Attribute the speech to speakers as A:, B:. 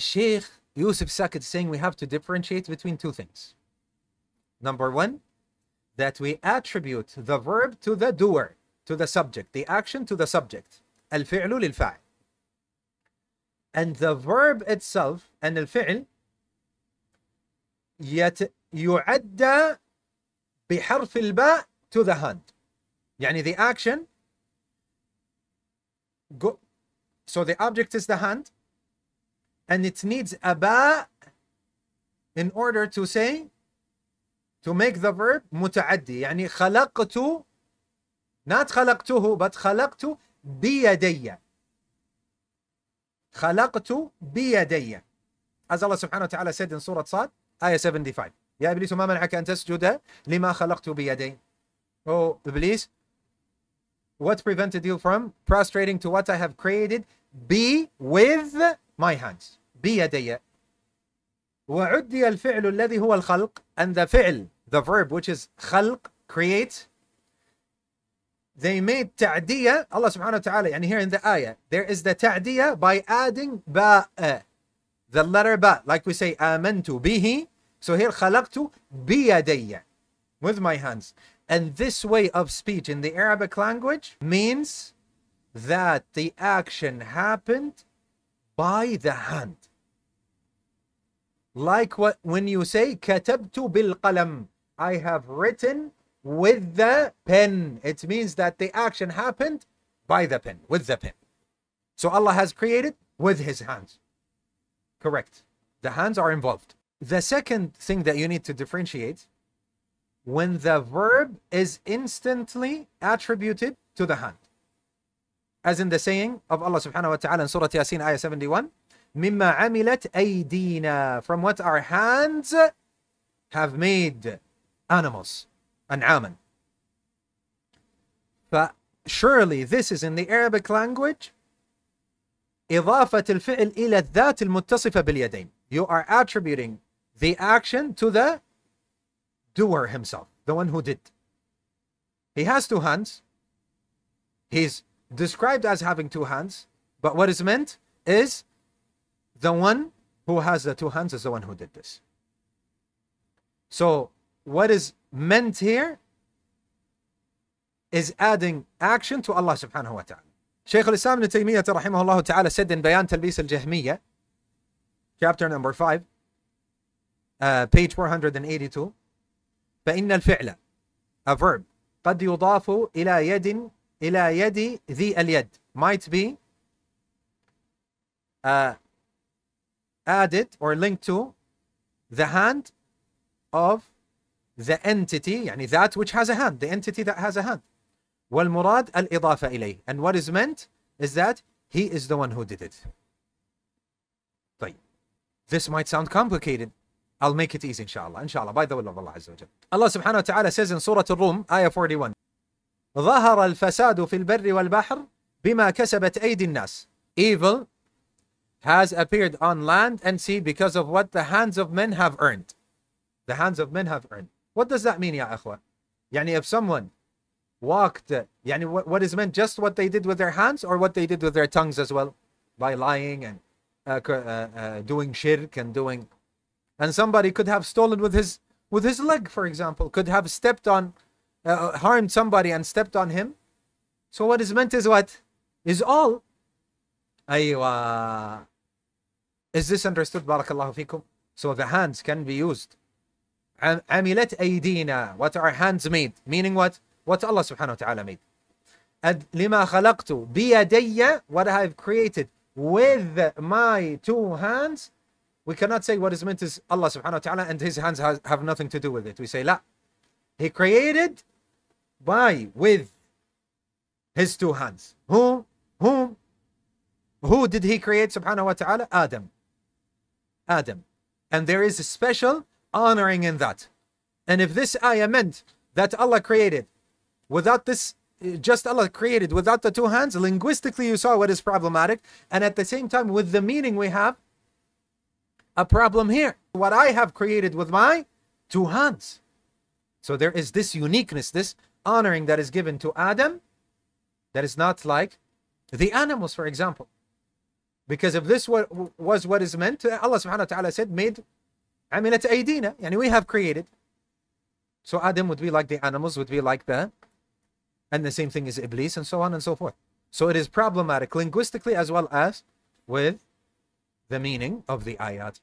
A: Sheikh Yusuf is saying we have to differentiate between two things. Number one, that we attribute the verb to the doer, to the subject, the action to the subject. الفعل للفاعل. And the verb itself and the يت... يعد بحرف الباء to the hand. يعني the action go... so the object is the hand and it needs aba in order to say to make the verb mutaaddi. يعني خلقت not خلقته but خلقت بيدي خلقت بيدي as Allah subhanahu wa ta'ala said in Surah Sad ayah 75 يا إبليس ما منعك أن تسجد لما خلقت بيدي Oh Iblis what prevented you from prostrating to what I have created be with my hands بيدي وعدي الفعل الذي هو الخلق and the فعل the verb which is خلق create they made تعدية Allah subhanahu wa ta'ala and here in the ayah there is the تعدية by adding باء the letter باء like we say آمنت به so here خلقت بيدي with my hands and this way of speech in the Arabic language means that the action happened by the hand like what when you say كتبت بالقلم. I have written with the pen. It means that the action happened by the pen, with the pen. So Allah has created with his hands. Correct. The hands are involved. The second thing that you need to differentiate when the verb is instantly attributed to the hand. As in the saying of Allah subhanahu wa ta'ala in Surah Yasin, ayah 71, مما عملت أيدينا from what our hands have made animals أنعاما surely this is in the Arabic language إضافة الفعل إلى الذات المتصفة باليدين you are attributing the action to the doer himself the one who did he has two hands he's described as having two hands but what is meant is the one who has the two hands is the one who did this. So, what is meant here is adding action to Allah subhanahu wa ta'ala. Shaykh al-Islam ibn Taymiyyah rahimahullah ta'ala said in Bayan Talbis al-Jahmiyyah, chapter number 5, uh, page 482, فإن الفعل, a verb, قد يضاف إلى يد إلى يد ذي اليد might be uh, added or linked to the hand of the entity يعني that which has a hand the entity that has a hand والمراد الإضافة إليه and what is meant is that he is the one who did it طيب this might sound complicated I'll make it easy inshallah inshallah by the will of Allah عز وجل Allah subhanahu wa ta'ala says in Surah Al-Rum ayah 41 ظهر الفساد في البر والبحر بما كسبت أيدي الناس evil has appeared on land and sea because of what the hands of men have earned. The hands of men have earned. What does that mean, ya akhwa? Yani if someone walked, yani what, what is meant just what they did with their hands or what they did with their tongues as well by lying and uh, uh, uh, doing shirk and doing and somebody could have stolen with his with his leg for example could have stepped on uh, uh, harmed somebody and stepped on him so what is meant is what is all ايوه is this understood? Barakallahu fikum. So the hands can be used. Amilat aydina. What are hands made. Meaning what? What Allah subhanahu wa ta'ala made. And lima khalaqtu biyadayya. What I have created with my two hands. We cannot say what is meant is Allah subhanahu wa ta'ala and his hands has, have nothing to do with it. We say la. He created by, with his two hands. Whom? Whom? Who did he create subhanahu wa ta'ala? Adam. Adam. And there is a special honoring in that. And if this ayah meant that Allah created without this, just Allah created without the two hands, linguistically you saw what is problematic. And at the same time, with the meaning we have a problem here. What I have created with my two hands. So there is this uniqueness, this honoring that is given to Adam that is not like the animals, for example. Because if this was what is meant, Allah subhanahu wa ta'ala said, made عملت أيدينا. Yani we have created. So Adam would be like the animals, would be like the, and the same thing as Iblis and so on and so forth. So it is problematic linguistically as well as with the meaning of the ayat.